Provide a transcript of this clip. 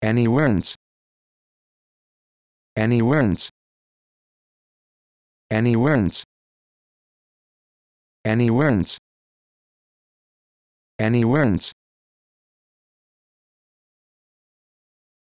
Any words? Any words? Any words? Any words? Any words?